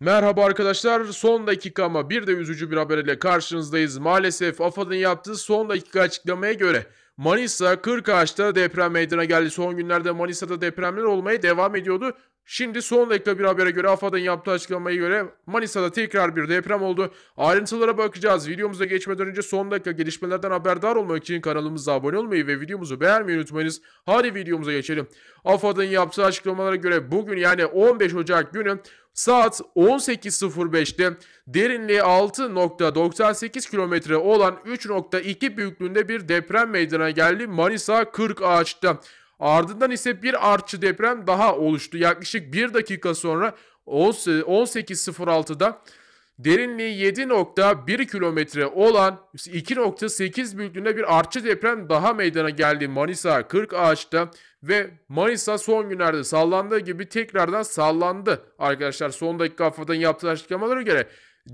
Merhaba arkadaşlar son dakika ama bir de üzücü bir haberle karşınızdayız. Maalesef AFAD'ın yaptığı son dakika açıklamaya göre Manisa 40 Kırkağaç'ta deprem meydana geldi. Son günlerde Manisa'da depremler olmaya devam ediyordu Şimdi son dakika bir habere göre AFAD'ın yaptığı açıklamaya göre Manisa'da tekrar bir deprem oldu. Ayrıntılara bakacağız. Videomuza geçmeden önce son dakika gelişmelerden haberdar olmak için kanalımıza abone olmayı ve videomuzu beğenmeyi unutmayınız. Hadi videomuza geçelim. AFAD'ın yaptığı açıklamalara göre bugün yani 15 Ocak günü saat 18.05'te derinliği 6.98 kilometre olan 3.2 büyüklüğünde bir deprem meydana geldi Manisa 40 ağaçta. Ardından ise bir artçı deprem daha oluştu. Yaklaşık bir dakika sonra 18.06'da Derinliği 7.1 kilometre olan 2.8 büyüklüğünde bir artçı deprem daha meydana geldi Manisa 40 ağaçta ve Manisa son günlerde sallandığı gibi tekrardan sallandı. Arkadaşlar son dakika haftadan yaptığı açıklamalara göre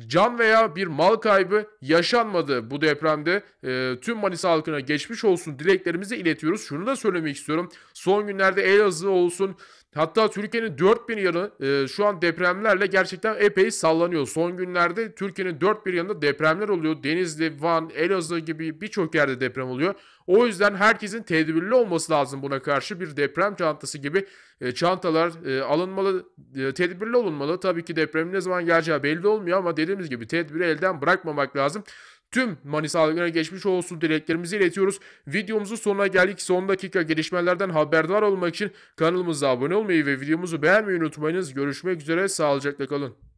can veya bir mal kaybı yaşanmadı bu depremde. E, tüm Manisa halkına geçmiş olsun dileklerimizi iletiyoruz. Şunu da söylemek istiyorum. Son günlerde Elazığ olsun, Hatta Türkiye'nin dört bir yanı e, şu an depremlerle gerçekten epey sallanıyor. Son günlerde Türkiye'nin dört bir yanında depremler oluyor. Denizli, Van, Elazığ gibi birçok yerde deprem oluyor. O yüzden herkesin tedbirli olması lazım buna karşı bir deprem çantası gibi e, çantalar e, alınmalı, e, tedbirli olunmalı. Tabii ki depremin ne zaman geleceği belli olmuyor ama dediğimiz gibi tedbiri elden bırakmamak lazım. Tüm Manisalılara geçmiş olsun dileklerimizi iletiyoruz. Videomuzun sonuna geldik. Son dakika gelişmelerden haberdar olmak için kanalımıza abone olmayı ve videomuzu beğenmeyi unutmayınız. Görüşmek üzere sağlıcakla kalın.